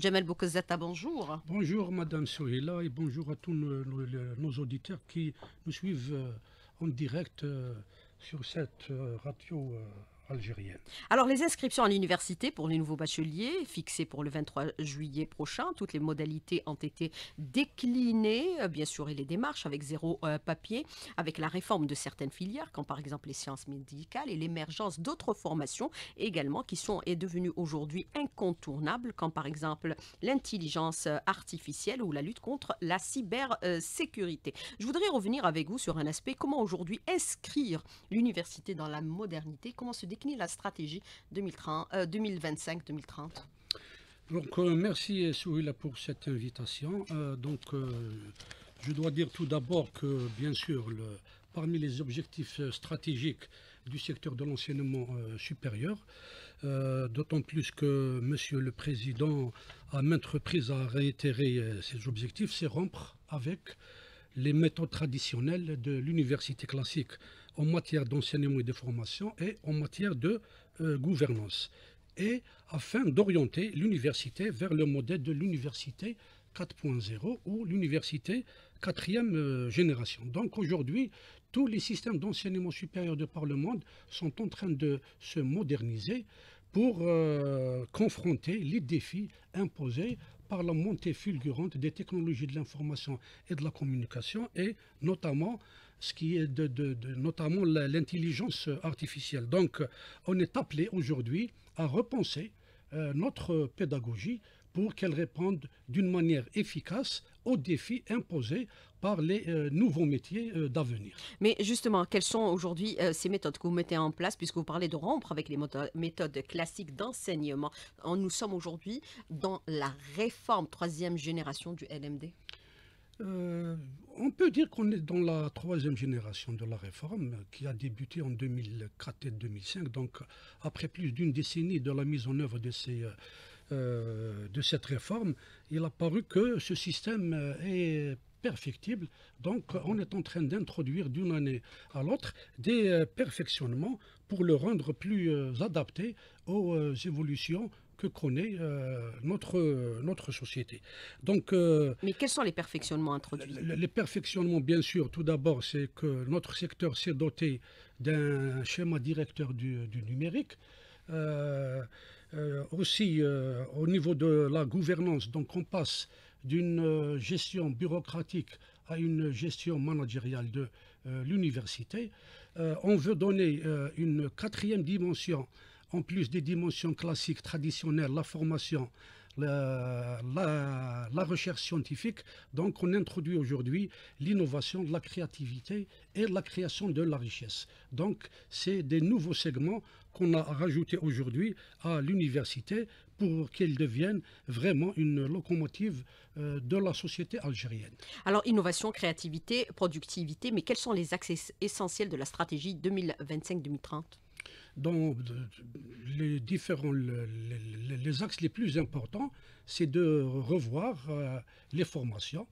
Jamel bonjour. Bonjour Madame Souhila et bonjour à tous nos auditeurs qui nous suivent euh, en direct euh, sur cette euh, radio algérienne. Alors les inscriptions à l'université pour les nouveaux bacheliers, fixées pour le 23 juillet prochain, toutes les modalités ont été déclinées, euh, bien sûr, et les démarches avec zéro euh, papier, avec la réforme de certaines filières, comme par exemple les sciences médicales et l'émergence d'autres formations également qui sont et devenues aujourd'hui incontournables, comme par exemple l'intelligence euh, artificielle ou la lutte contre la cybersécurité. Je voudrais revenir avec vous sur un aspect, comment aujourd'hui inscrire l'université dans la modernité, comment se décliner ni la stratégie 2025-2030 euh, donc, euh, merci Souila pour cette invitation. Euh, donc, je dois dire tout d'abord que, bien sûr, parmi les objectifs stratégiques du secteur de l'enseignement supérieur, d'autant plus que M. le Président, a maintes reprises, à réitérer ses objectifs, c'est rompre avec les méthodes traditionnelles de l'université classique en matière d'enseignement et de formation et en matière de euh, gouvernance, et afin d'orienter l'université vers le modèle de l'université 4.0 ou l'université quatrième euh, génération. Donc aujourd'hui, tous les systèmes d'enseignement supérieur de par le monde sont en train de se moderniser pour euh, confronter les défis imposés par la montée fulgurante des technologies de l'information et de la communication et notamment ce qui est de, notamment l'intelligence artificielle. Donc, on est appelé aujourd'hui à repenser euh, notre pédagogie pour qu'elle réponde d'une manière efficace aux défis imposés par les euh, nouveaux métiers euh, d'avenir. Mais justement, quelles sont aujourd'hui ces méthodes que vous mettez en place, puisque vous parlez de rompre avec les méthodes classiques d'enseignement Nous sommes aujourd'hui dans la réforme troisième génération du LMD. Euh, on peut dire qu'on est dans la troisième génération de la réforme qui a débuté en 2004 et 2005, donc après plus d'une décennie de la mise en œuvre de, euh, de cette réforme, il a paru que ce système euh, est perfectible. Donc, on est en train d'introduire d'une année à l'autre des perfectionnements pour le rendre plus adapté aux évolutions que connaît euh, notre, notre société. Donc, euh, Mais quels sont les perfectionnements introduits les, perfectionnements, bien sûr, tout d'abord, c'est que notre secteur s'est doté d'un schéma directeur du, numérique. Euh, aussi, au niveau de la gouvernance, donc on passe d'une gestion bureaucratique à une gestion managériale de l'université. on veut donner une quatrième dimension en plus des dimensions classiques, traditionnelles, la formation, la, recherche scientifique. Donc on introduit aujourd'hui l'innovation, la créativité et la création de la richesse. Donc c'est des nouveaux segments qu'on a rajoutés aujourd'hui à l'université pour qu'elle devienne vraiment une locomotive euh, de la société algérienne. Alors, innovation, créativité, productivité, mais quels sont les axes essentiels de la stratégie 2025-2030 dans les différents les, axes les plus importants, c'est de revoir euh, les formations,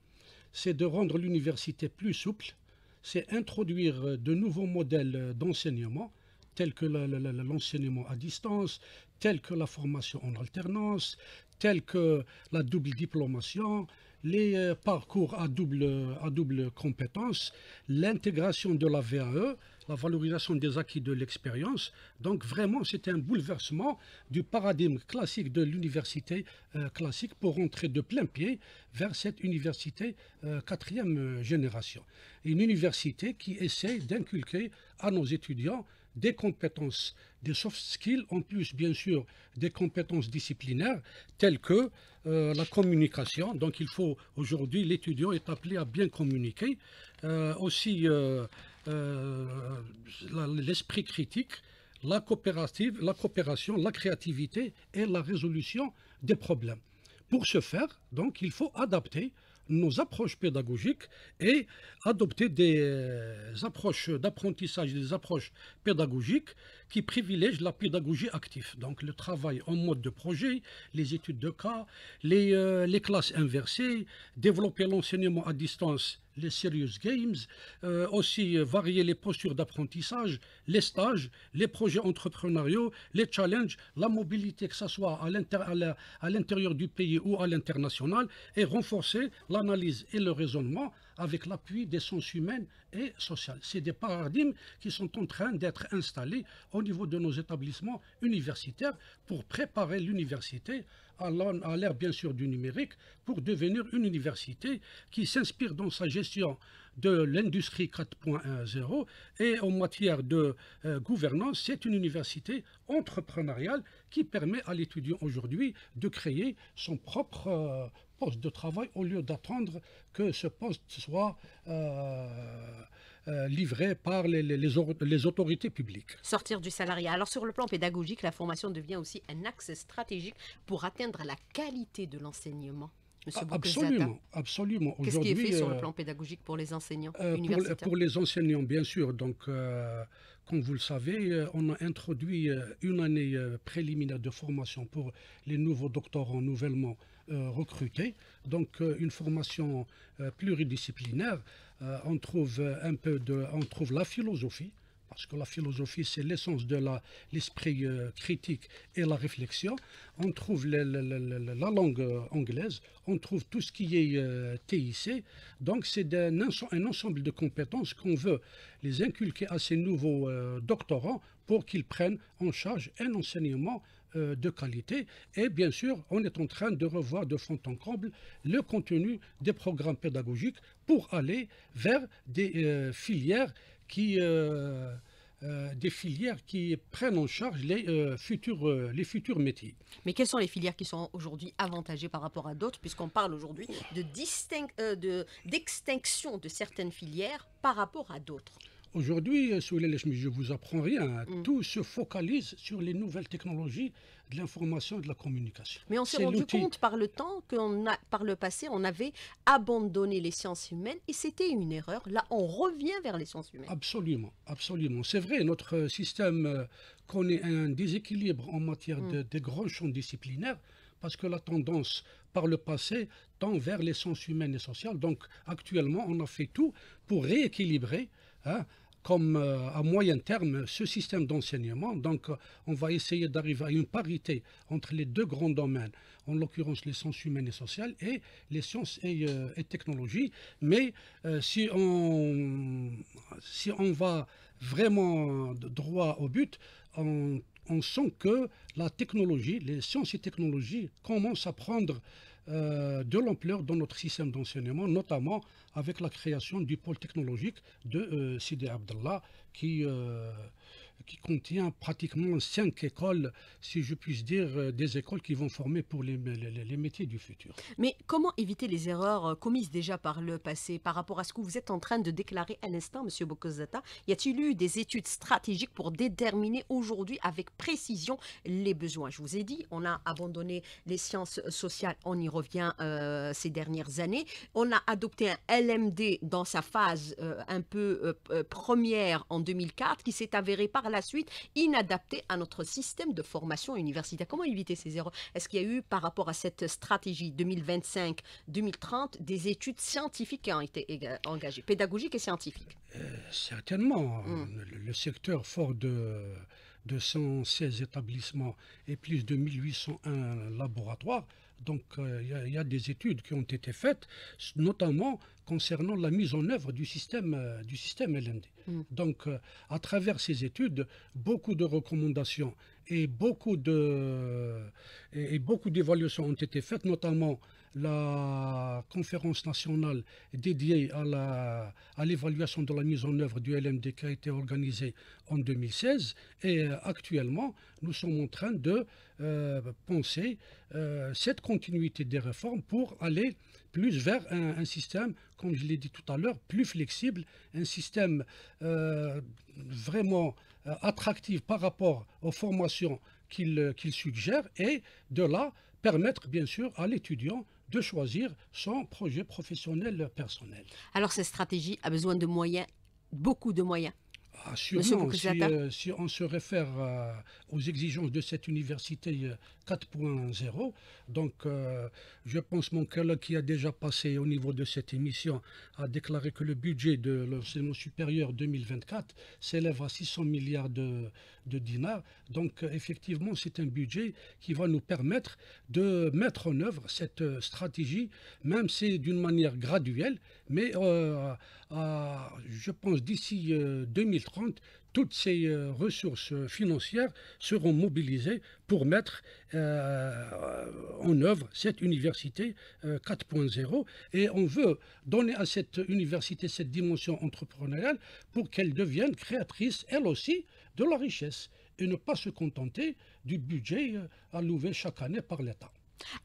c'est de rendre l'université plus souple, c'est introduire euh, de nouveaux modèles euh, d'enseignement tels que l'enseignement à distance, tels que la formation en alternance, tels que la double diplomation, les euh, parcours à double, compétence, l'intégration de la VAE, la valorisation des acquis de l'expérience. Donc vraiment, c'est un bouleversement du paradigme classique de l'université euh, classique pour rentrer de plein pied vers cette université euh, quatrième génération. Une université qui essaie d'inculquer à nos étudiants des compétences, des soft skills, en plus bien sûr des compétences disciplinaires telles que euh, la communication. Donc il faut aujourd'hui, l'étudiant est appelé à bien communiquer, euh, aussi euh, l'esprit critique, la coopérative, la coopération, la créativité et la résolution des problèmes. Pour ce faire, donc, il faut adapter nos approches pédagogiques et adopter des euh, approches d'apprentissage, des approches pédagogiques qui privilègent la pédagogie active. Donc le travail en mode de projet, les études de cas, les, euh, les classes inversées, développer l'enseignement à distance les serious games, euh, aussi euh, varier les postures d'apprentissage, les stages, les projets entrepreneuriaux, les challenges, la mobilité, que ce soit à l'intérieur du pays ou à l'international, et renforcer l'analyse et le raisonnement avec l'appui des sciences humaines et sociales. C'est des paradigmes qui sont en train d'être installés au niveau de nos établissements universitaires pour préparer l'université à l'ère bien sûr du numérique pour devenir une université qui s'inspire dans sa gestion de l'industrie 4.0 et en matière de euh, gouvernance, c'est une université entrepreneuriale qui permet à l'étudiant aujourd'hui de créer son propre euh, de travail au lieu d'attendre que ce poste soit euh, euh, livré par les, les, autorités publiques. Sortir du salariat. Alors sur le plan pédagogique, la formation devient aussi un axe stratégique pour atteindre la qualité de l'enseignement. Monsieur ah, absolument, absolument. Qu'est-ce qui est fait sur le euh, plan pédagogique pour les enseignants universitaires pour, les enseignants, bien sûr. Donc, comme vous le savez, on a introduit une année préliminaire de formation pour les nouveaux doctorants nouvellement euh, recruter Donc euh, une formation euh, pluridisciplinaire, on trouve un peu de, on trouve la philosophie, parce que la philosophie, c'est l'essence de l'esprit critique et la réflexion. On trouve la langue anglaise, on trouve tout ce qui est TIC. Donc, c'est un, ensemble de compétences qu'on veut les inculquer à ces nouveaux doctorants pour qu'ils prennent en charge un enseignement euh, de qualité. Et bien sûr, on est en train de revoir de fond en comble le contenu des programmes pédagogiques pour aller vers des euh, filières qui... Euh, des filières qui prennent en charge les, futurs, les futurs métiers. Mais quelles sont les filières qui sont aujourd'hui avantagées par rapport à d'autres, puisqu'on parle aujourd'hui d'extinction de, d'extinction de certaines filières par rapport à d'autres Aujourd'hui, euh, je ne vous apprends rien. Hein. Mm. Tout se focalise sur les nouvelles technologies de l'information et de la communication. Mais on s'est rendu compte par le temps qu'on par le passé, on avait abandonné les sciences humaines et c'était une erreur. Là, on revient vers les sciences humaines. Absolument, absolument. C'est vrai, notre euh, système connaît euh, un déséquilibre en matière de, mm. de grands champs disciplinaires parce que la tendance par le passé tend vers les sciences humaines et sociales. Donc actuellement, on a fait tout pour rééquilibrer Hein, comme euh, à moyen terme, ce système d'enseignement, donc euh, on va essayer d'arriver à une parité entre les deux grands domaines, en l'occurrence les sciences humaines et sociales et les sciences et, euh, technologies. Mais si, on, si on va vraiment droit au but, on, on sent que la technologie, les sciences et technologies commencent à prendre euh, de l'ampleur dans notre système d'enseignement, notamment avec la création du pôle technologique de cd euh, Sidi Abdallah, qui, euh, contient pratiquement cinq écoles, si je puisse dire, euh, des écoles qui vont former pour les, métiers du futur. Mais comment éviter les erreurs euh, commises déjà par le passé par rapport à ce que vous êtes en train de déclarer à l'instant, Monsieur Bokozata Y a-t-il eu des études stratégiques pour déterminer aujourd'hui avec précision les besoins Je vous ai dit, on a abandonné les sciences sociales, on y revient euh, ces dernières années. On a adopté un LMD dans sa phase un peu première en 2004 qui s'est avéré par la suite inadapté à notre système de formation universitaire. Comment éviter ces erreurs Est-ce qu'il y a eu, par rapport à cette stratégie 2025-2030, des études scientifiques qui ont été engagées, pédagogiques et scientifiques euh, Certainement. Hum. Le, secteur fort de, de établissements et plus de 1801 laboratoires donc euh, il y, a des études qui ont été faites, notamment concernant la mise en œuvre du système, euh, du système LMD. Mm. Donc euh, à travers ces études, beaucoup de recommandations et beaucoup d'évaluations et, ont été faites, notamment la conférence nationale dédiée à l'évaluation de la mise en œuvre du LMD qui a été organisée en 2016. Et euh, actuellement, nous sommes en train de euh, penser euh, cette continuité des réformes pour aller plus vers un, système, comme je l'ai dit tout à l'heure, plus flexible, un système vraiment attractif par rapport aux formations qu'il suggère et de là permettre bien sûr à l'étudiant de choisir son projet professionnel personnel. Alors cette stratégie a besoin de moyens, beaucoup de moyens. Assurément, ah, euh, si, on se réfère euh, aux exigences de cette université 4.0, euh, donc je pense mon collègue qui a déjà passé au niveau de cette émission a déclaré que le budget de l'enseignement supérieur 2024 s'élève à 600 milliards de, de dinars. Donc effectivement, c'est un budget qui va nous permettre de mettre en œuvre cette stratégie, même si d'une manière graduelle, mais euh, je pense d'ici 2030, euh, toutes ces euh, ressources financières seront mobilisées pour mettre en œuvre cette université 4.0 et on veut donner à cette université cette dimension entrepreneuriale pour qu'elle devienne créatrice elle aussi de la richesse et ne pas se contenter du budget alloué chaque année par l'État.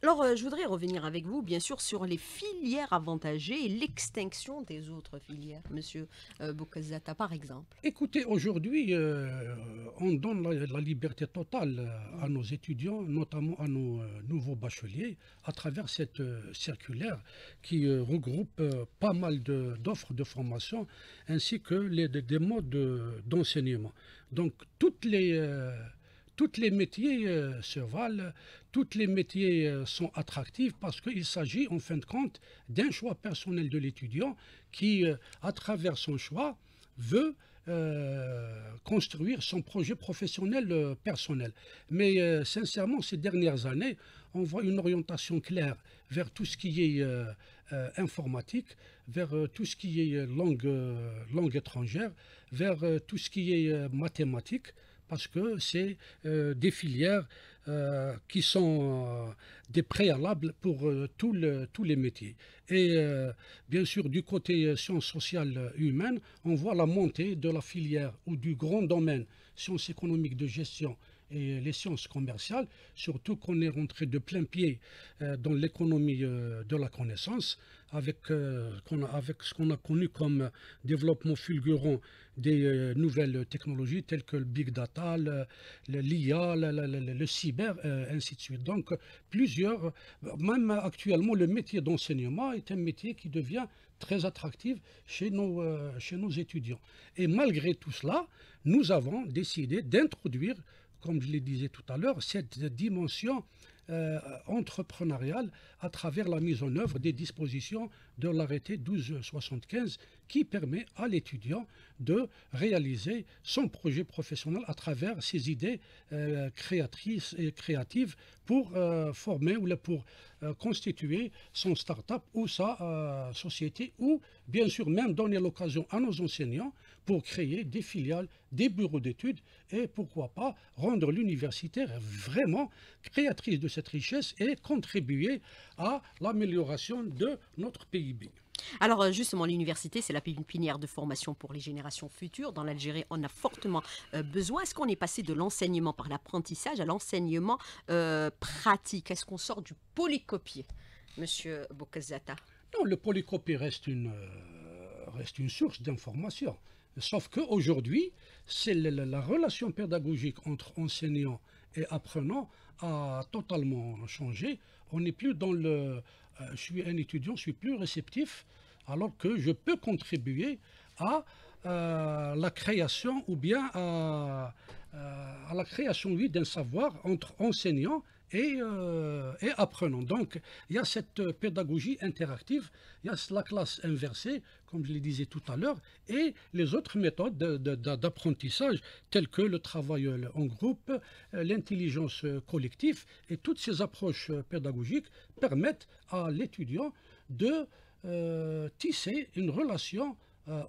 Alors, euh, je voudrais revenir avec vous, bien sûr, sur les filières avantagées et l'extinction des autres filières, Monsieur euh, Boukazata, par exemple. Écoutez, aujourd'hui, euh, on donne la, liberté totale à mm. nos étudiants, notamment à nos nouveaux bacheliers, à travers cette circulaire qui regroupe pas mal d'offres de, formation ainsi que les, des modes d'enseignement. Donc, toutes les tous les métiers euh, se valent, tous les métiers euh, sont attractifs parce qu'il s'agit en fin de compte d'un choix personnel de l'étudiant qui, euh, à travers son choix, veut construire son projet professionnel personnel. Mais sincèrement, ces dernières années, on voit une orientation claire vers tout ce qui est informatique, vers tout ce qui est langue, langue étrangère, vers tout ce qui est mathématique parce que c'est euh, des filières euh, qui sont euh, des préalables pour tous les métiers. Et bien sûr, du côté sciences sociales humaines, on voit la montée de la filière ou du grand domaine sciences économiques de gestion et les sciences commerciales, surtout qu'on est rentré de plein pied dans l'économie de la connaissance, avec, euh, avec ce qu'on a connu comme développement fulgurant des euh, nouvelles technologies telles que le big data, l'IA, le, cyber, euh, ainsi de suite. Donc plusieurs, même actuellement, le métier d'enseignement est un métier qui devient très attractif chez nos, chez nos étudiants. Et malgré tout cela, nous avons décidé d'introduire, comme je le disais tout à l'heure, cette dimension euh, entrepreneuriale à travers la mise en œuvre des dispositions de l'arrêté 1275 qui permet à l'étudiant de réaliser son projet professionnel à travers ses idées euh, créatrices et créatives pour euh, former ou pour constituer son start-up ou sa société ou bien sûr même donner l'occasion à nos enseignants pour créer des filiales, des bureaux d'études et pourquoi pas rendre l'université vraiment créatrice de cette richesse et contribuer à l'amélioration de notre PIB. Alors euh, justement, l'université, c'est la pinière de formation pour les générations futures. Dans l'Algérie, on a fortement euh, besoin. Est-ce qu'on est passé de l'enseignement par l'apprentissage à l'enseignement euh, pratique Est-ce qu'on sort du polycopier, Monsieur Bokazata Non, le polycopier reste une, reste une source d'information. Sauf qu'aujourd'hui, c'est la, relation pédagogique entre enseignants et apprenants a totalement changé. On n'est plus dans le euh, je suis un étudiant, je suis plus réceptif, alors que je peux contribuer à euh, la création ou bien à, euh, la création d'un savoir entre enseignants et, euh, apprenant. Donc, il y a cette euh, pédagogie interactive, il y a la classe inversée, comme je le disais tout à l'heure, et les autres méthodes d'apprentissage, telles que le travail euh, en groupe, l'intelligence collective, et toutes ces approches pédagogiques permettent à l'étudiant de tisser une relation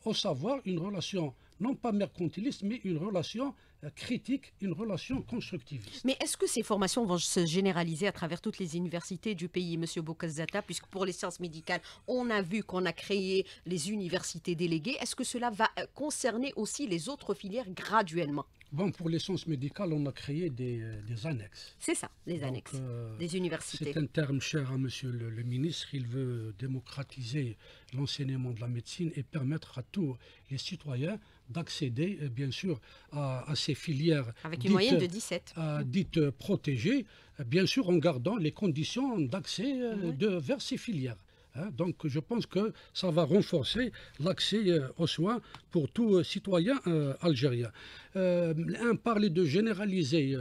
au savoir, une relation non pas mercantiliste, mais une relation euh, critique, une relation constructiviste. Mais est-ce que ces formations vont se généraliser à travers toutes les universités du pays, Monsieur Bokazata, puisque pour les sciences médicales, on a vu qu'on a créé les universités déléguées. Est-ce que cela va euh, concerner aussi les autres filières graduellement Bon, pour les sciences médicales, on a créé des, euh, annexes. C'est ça, les annexes, des universités. C'est un terme cher à Monsieur le ministre. Il veut démocratiser l'enseignement de la médecine et permettre à tous les citoyens d'accéder, euh, bien sûr, à, ces filières. Avec une moyenne de 17. dites euh, euh, protégées, bien sûr, en gardant les conditions d'accès vers ces filières. Hein. donc, je pense que ça va renforcer l'accès aux soins pour tout les citoyen euh, algérien. un parler de généraliser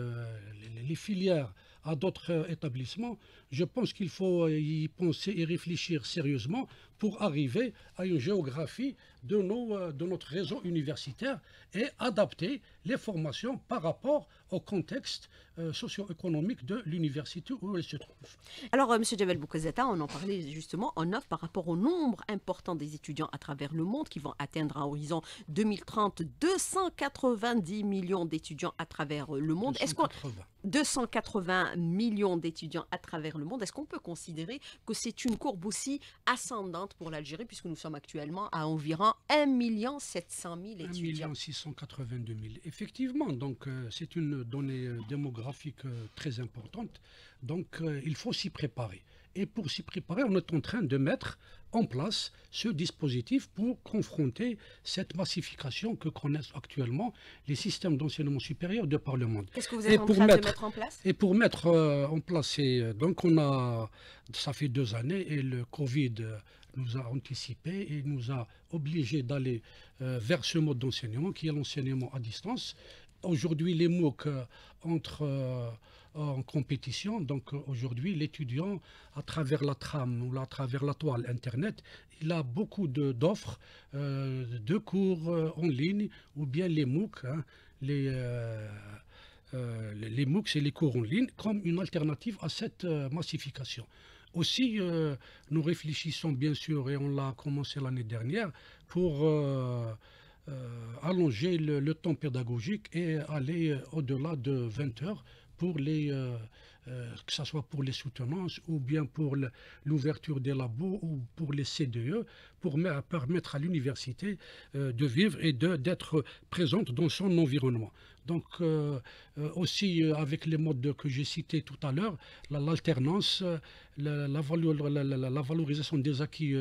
les, les, filières à d'autres établissements. Je pense qu'il faut y penser et réfléchir sérieusement pour arriver à une géographie de, nos, euh, de notre réseau universitaire et adapter les formations par rapport au contexte euh, socio-économique de l'université où elle se trouve. Alors, euh, M. Javel Boukazeta, on en parlait justement en offre par rapport au nombre important des étudiants à travers le monde qui vont atteindre à horizon 2030 290 millions d'étudiants à travers le monde. 280 millions d'étudiants à travers le monde. Est-ce qu'on peut considérer que c'est une courbe aussi ascendante pour l'Algérie puisque nous sommes actuellement à environ 1,7 million 700 000 étudiants. 000. Effectivement, donc euh, c'est une donnée euh, démographique euh, très importante. Donc il faut s'y préparer. Et pour s'y préparer, on est en train de mettre en place ce dispositif pour confronter cette massification que connaissent actuellement les systèmes d'enseignement supérieur de par le monde. Qu'est-ce que vous êtes en pour train mettre, de mettre en place Et pour mettre en place, donc on a, ça fait deux années et le Covid nous a anticipé et nous a obligé d'aller euh, vers ce mode d'enseignement qui est l'enseignement à distance. Aujourd'hui, les MOOC euh, entrent euh, en compétition. Donc aujourd'hui, l'étudiant, à travers la trame ou à travers la toile Internet, il a beaucoup d'offres de, cours en ligne ou bien les MOOC. Hein. les, les MOOCs et les cours en ligne comme une alternative à cette massification. Aussi, euh, nous réfléchissons bien sûr, et on l'a commencé l'année dernière, pour euh, euh, allonger le, temps pédagogique et aller au-delà de 20 heures que ce soit pour les soutenances ou bien pour l'ouverture des labos ou pour les CDE, pour permettre à l'université de vivre et d'être présente dans son environnement. Donc euh, euh, aussi euh, avec les modes que j'ai cités tout à l'heure, l'alternance, la, valorisation des acquis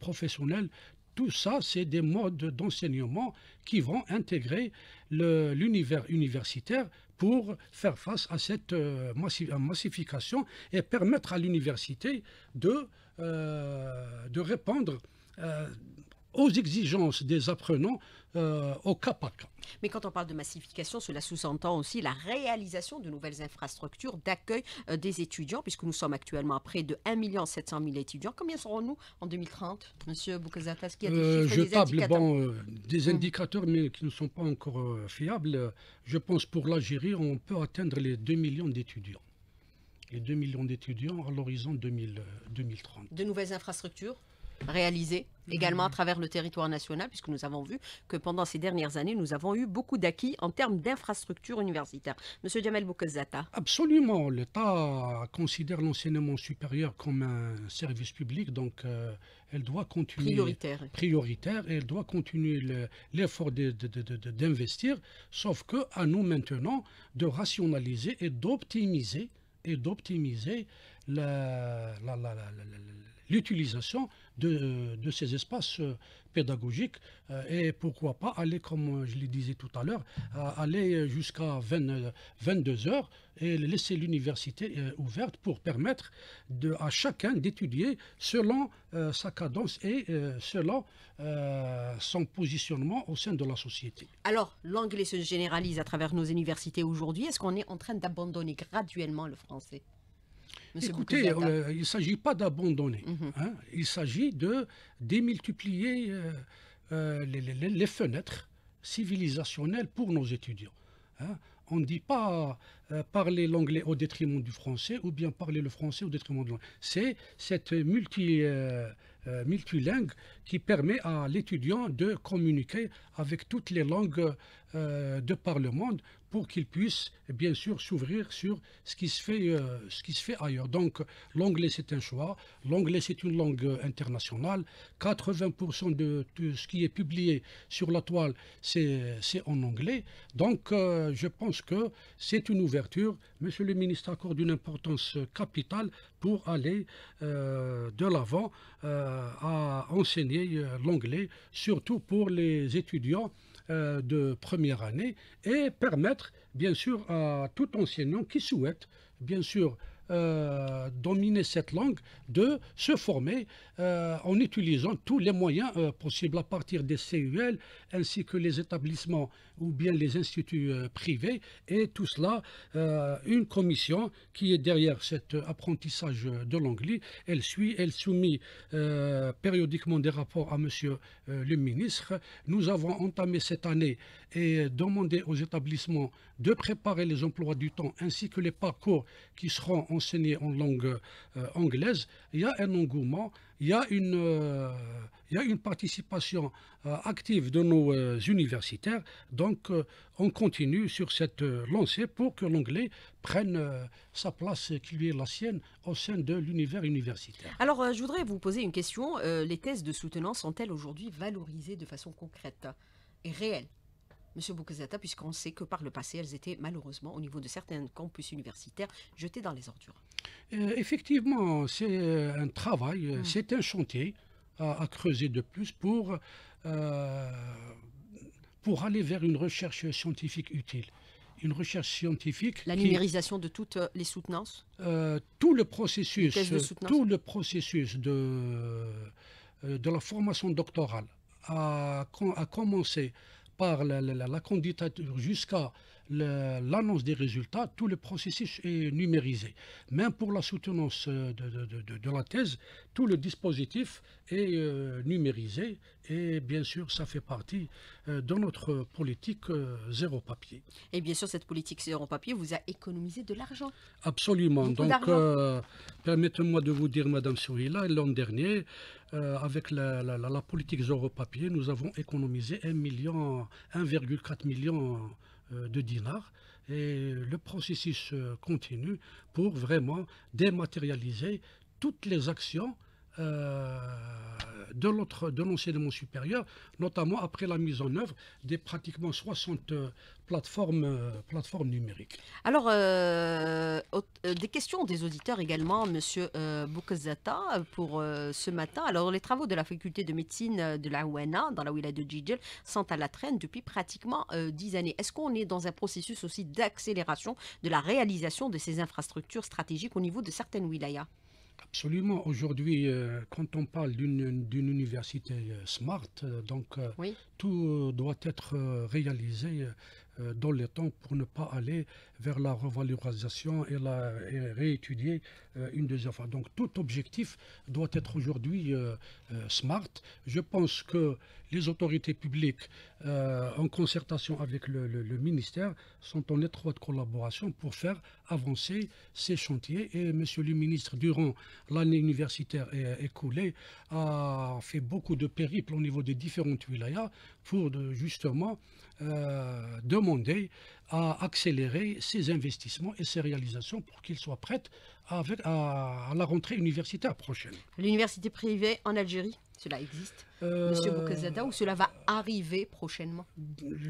professionnels, tout ça, c'est des modes d'enseignement qui vont intégrer l'univers universitaire pour faire face à cette massification et permettre à l'université de, de répondre aux exigences des apprenants euh, au cas Mais quand on parle de massification, cela sous-entend aussi la réalisation de nouvelles infrastructures d'accueil euh, des étudiants, puisque nous sommes actuellement à près de 1,7 million d'étudiants. étudiants. Combien serons-nous en 2030, Monsieur Boukazata qui a euh, Je des table bon, des hum. indicateurs, mais qui ne sont pas encore fiables. Je pense pour l'Algérie, on peut atteindre les 2 millions d'étudiants. Les 2 millions d'étudiants à l'horizon 2030. De nouvelles infrastructures réalisé également à mhm. travers le territoire national, puisque nous avons vu que pendant ces dernières années, nous avons eu beaucoup d'acquis en termes d'infrastructures universitaires. Monsieur Jamel Boukazata. Absolument. L'État considère l'enseignement supérieur comme un service public, donc euh, elle doit continuer. Prioritaire. Prioritaire, et elle doit continuer l'effort d'investir, sauf que à nous maintenant de rationaliser et d'optimiser et d'optimiser l'utilisation de, ces espaces euh, pédagogiques euh, et pourquoi pas aller, comme je le disais tout à l'heure, aller jusqu'à 22 heures et laisser l'université euh, ouverte pour permettre à chacun d'étudier selon sa cadence et selon son positionnement au sein de la société. Alors, l'anglais se généralise à travers nos universités aujourd'hui. Est-ce qu'on est en train d'abandonner graduellement le français Écoutez, euh, il ne s'agit pas d'abandonner. Mhm. Hein. il s'agit de démultiplier euh, euh, les, fenêtres civilisationnelles pour nos étudiants. Hein. On ne dit pas parler l'anglais au détriment du français ou bien parler le français au détriment de l'anglais. C'est cette multilingue qui permet à l'étudiant de communiquer avec toutes les langues de par le monde pour qu'ils puissent eh bien sûr s'ouvrir sur ce qui se fait, euh, ce qui se fait ailleurs. Donc l'anglais c'est un choix, l'anglais c'est une langue internationale, 80% de, tout ce qui est publié sur la toile c'est en anglais, donc euh, je pense que c'est une ouverture, monsieur le ministre accorde une importance capitale pour aller euh, de l'avant à enseigner l'anglais, surtout pour les étudiants euh, de première année et permettre bien sûr à tout enseignant qui souhaite bien sûr euh, dominer cette langue, de se former euh, en utilisant tous les moyens euh, possibles à partir des CUL ainsi que les établissements ou bien les instituts privés et tout cela, une commission qui est derrière cet apprentissage de l'anglais, elle suit, elle soumet périodiquement des rapports à monsieur le ministre. Nous avons entamé cette année et demandé aux établissements de préparer les emplois du temps ainsi que les parcours qui seront en Enseigner en langue euh, anglaise, il y a un engouement, il y a une, euh, il y a une participation euh, active de nos universitaires. Donc, on continue sur cette lancée pour que l'anglais prenne sa place qui lui est la sienne au sein de l'univers universitaire. Alors, je voudrais vous poser une question. les thèses de soutenance sont-elles aujourd'hui valorisées de façon concrète et réelle Monsieur Boukazata, puisqu'on sait que par le passé, elles étaient malheureusement, au niveau de certains campus universitaires, jetées dans les ordures euh, Effectivement, c'est euh, un travail, euh, hum. c'est un chantier à, creuser de plus pour, pour aller vers une recherche scientifique utile une recherche scientifique. La numérisation de toutes les soutenances Tout le processus, tout le processus de, de la formation doctorale a commencé par la, la candidature jusqu'à l'annonce des résultats, tout le processus est numérisé. Même pour la soutenance euh, de, la thèse, tout le dispositif est euh, numérisé et bien sûr, ça fait partie euh, de notre politique zéro papier. Et bien sûr, cette politique zéro papier vous a économisé de l'argent. Absolument. Donc, permettez-moi de vous dire, Madame Souila, l'an dernier, avec la, politique zéro papier, nous avons économisé un million, 1,4 million euh, de dinars. Et le processus euh, continue pour vraiment dématérialiser toutes les actions euh, de l'autre de l'enseignement supérieur, notamment après la mise en œuvre des pratiquement 60 euh, euh, plateformes, numériques. Alors, des questions des auditeurs également, Monsieur Boukazata, pour ce matin. Alors, les travaux de la faculté de médecine de la OUENA, dans la wilaya de Djidjel, sont à la traîne depuis pratiquement 10 années. Est-ce qu'on est dans un processus aussi d'accélération de la réalisation de ces infrastructures stratégiques au niveau de certaines wilayas Absolument. Aujourd'hui, euh, quand on parle d'une université euh, smart, euh, donc tout doit être réalisé dans le temps pour ne pas aller vers la revalorisation et, la, réétudier une deuxième fois. Donc tout objectif doit être aujourd'hui smart. Je pense que les autorités publiques, euh, en concertation avec le, ministère, sont en étroite collaboration pour faire avancer ces chantiers. Et Monsieur le ministre, durant l'année universitaire euh, écoulée, a fait beaucoup de périples au niveau des différentes wilayas pour euh, justement demander à accélérer ses investissements et ses réalisations pour qu'ils soient prêts à, la rentrée universitaire prochaine. L'université privée en Algérie, cela existe, euh, Monsieur ou cela va arriver prochainement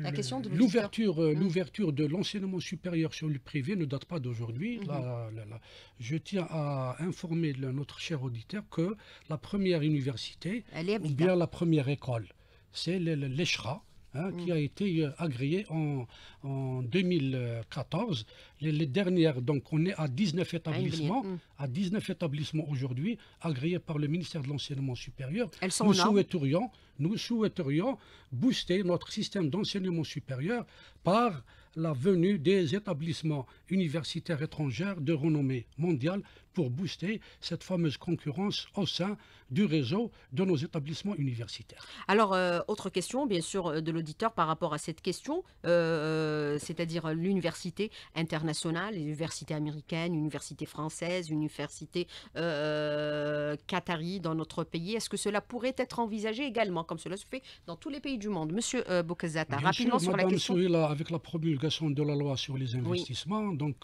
La question de l'ouverture, euh, hein? l'ouverture de l'enseignement supérieur sur le privé ne date pas d'aujourd'hui. Mhm. Je tiens à informer notre cher auditeur que la première université, ou bien la première école, c'est l'Echra Hein, qui mm. a été euh, agréé en, 2014. Les, dernières, donc on est à 19 ah, établissements, mm. à 19 établissements aujourd'hui, agréés par le ministère de l'Enseignement supérieur. nous souhaiterions, nous souhaiterions booster notre système d'enseignement supérieur par la venue des établissements universitaires étrangers de renommée mondiale pour booster cette fameuse concurrence au sein du réseau de nos établissements universitaires. Alors, euh, autre question, bien sûr, euh, de l'auditeur par rapport à cette question, euh, c'est-à-dire l'université internationale, l'université américaine, l'université française, l'université euh, qatari dans notre pays. Est-ce que cela pourrait être envisagé également, comme cela se fait dans tous les pays du monde Monsieur Bokazata, rapidement sur la question. avec la promulgation de la loi sur les investissements, donc...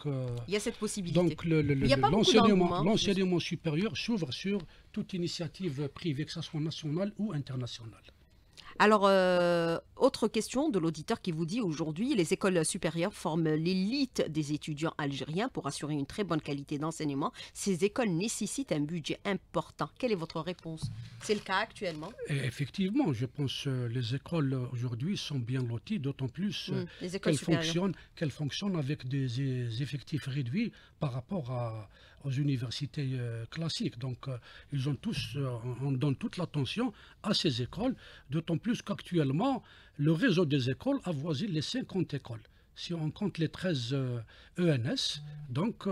Il y a cette possibilité. Donc, le, Il a pas beaucoup l'enseignement, supérieur s'ouvre sur toute initiative privée, que ce soit nationale ou internationale. Alors, euh, autre question de l'auditeur qui vous dit aujourd'hui, les écoles supérieures forment l'élite des étudiants algériens pour assurer une très bonne qualité d'enseignement. Ces écoles nécessitent un budget important. Quelle est votre réponse C'est le cas actuellement eh, Effectivement, je pense que euh, les écoles aujourd'hui sont bien loties, d'autant plus euh, mmh, qu'elles fonctionnent, qu'elles fonctionnent, avec des effectifs réduits par rapport à, aux universités euh, classiques. Donc, euh, ils ont tous, euh, on donne toute l'attention à ces écoles, d'autant plus qu'actuellement, le réseau des écoles avoisine les 50 écoles. Si on compte les 13 ENS, e donc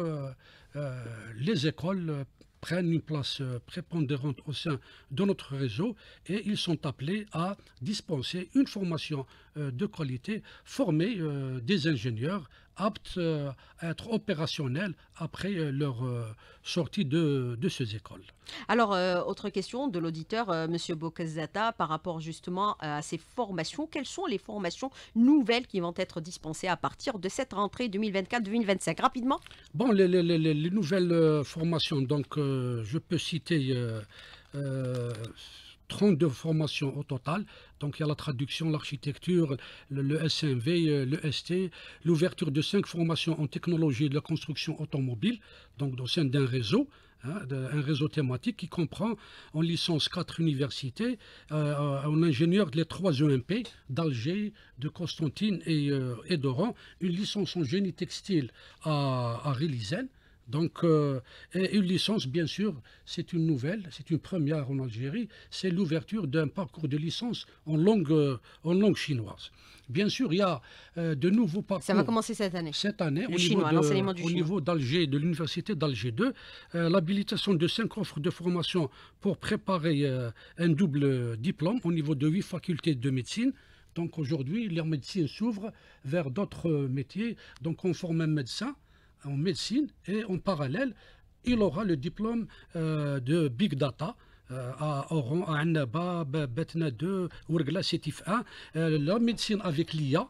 les écoles prennent une place prépondérante au sein de notre réseau et ils sont appelés à dispenser une formation de qualité, former des ingénieurs aptes euh, à être opérationnels après euh, leur euh, sortie de, ces écoles. Alors, autre question de l'auditeur, M. Monsieur Bokazata, par rapport justement à ces formations. Quelles sont les formations nouvelles qui vont être dispensées à partir de cette rentrée 2024-2025 Rapidement. Bon, les, nouvelles formations, donc je peux citer... 32 formations au total. Donc il y a la traduction, l'architecture, le, SMV, le ST, euh, l'ouverture de cinq formations en technologie de la construction automobile, donc au sein d'un réseau, hein, un réseau thématique qui comprend en licence 4 universités, un euh, euh, en ingénieur les trois EMP d'Alger, de Constantine et, d'Oran, une licence en génie textile à, à donc, euh, une licence, bien sûr, c'est une nouvelle, c'est une première en Algérie, c'est l'ouverture d'un parcours de licence en langue, euh, en langue chinoise. Bien sûr, il y a euh, de nouveaux parcours. Ça va commencer cette année. Cette année, au, niveau de, au niveau d'Alger, de l'université d'Alger 2, l'habilitation de cinq offres de formation pour préparer un double diplôme au niveau de huit facultés de médecine. Donc aujourd'hui, les médecins s'ouvrent vers d'autres métiers. Donc on forme un médecin, en médecine et en parallèle, il aura le diplôme euh, de Big Data euh, à Oran, à Annaba, Betna 2, Ourgla, Cetif 1, euh, la médecine avec l'IA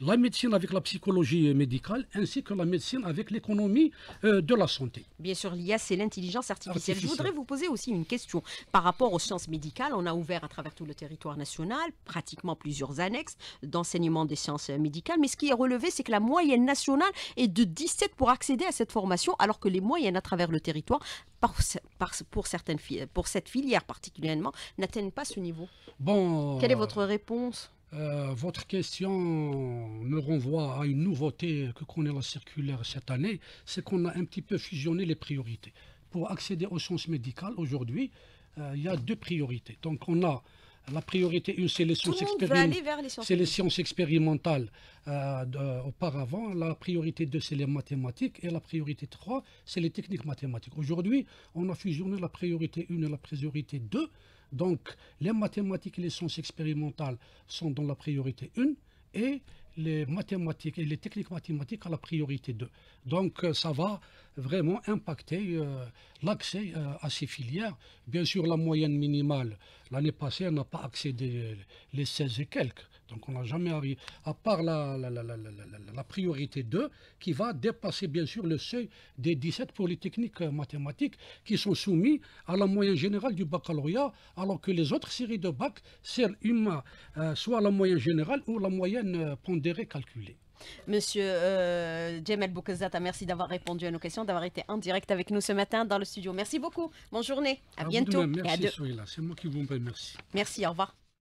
la médecine avec la psychologie médicale ainsi que la médecine avec l'économie euh, de la santé. Bien sûr, l'IA, c'est l'intelligence artificielle. Je voudrais vous poser aussi une question par rapport aux sciences médicales. On a ouvert à travers tout le territoire national pratiquement plusieurs annexes d'enseignement des sciences médicales, mais ce qui est relevé, c'est que la moyenne nationale est de 17 pour accéder à cette formation, alors que les moyennes à travers le territoire, pour, certaines, pour cette filière particulièrement, n'atteignent pas ce niveau. Bon, Quelle est euh, votre réponse euh, votre question me renvoie à une nouveauté que connaît la circulaire cette année, c'est qu'on a un petit peu fusionné les priorités. Pour accéder aux sciences médicales, aujourd'hui, euh, il y a deux priorités. Donc on a la priorité une, c'est les, sciences expérimentales. C'est les sciences expérimentales euh, auparavant. La priorité 2 c'est les mathématiques. Et la priorité 3, c'est les techniques mathématiques. Aujourd'hui, on a fusionné la priorité 1 et la priorité 2. Donc, les mathématiques et les sciences expérimentales sont dans la priorité 1 et les mathématiques et les techniques mathématiques à la priorité 2. Donc euh, ça va vraiment impacter euh, l'accès euh, à ces filières. Bien sûr, la moyenne minimale, l'année passée, n'a pas accédé les 16 et quelques. Donc on n'a jamais arrivé, à part la, priorité 2, qui va dépasser bien sûr le seuil des 17 polytechniques euh, mathématiques qui sont soumis à la moyenne générale du baccalauréat, alors que les autres séries de bac servent euh, soit la moyenne générale ou la moyenne euh, pondérée calculée. Monsieur Jemel Djemel Boukezata, merci d'avoir répondu à nos questions, d'avoir été en direct avec nous ce matin dans le studio. Merci beaucoup. Bonne journée. À, bientôt. merci, C'est moi qui vous remercie. Merci. Au revoir.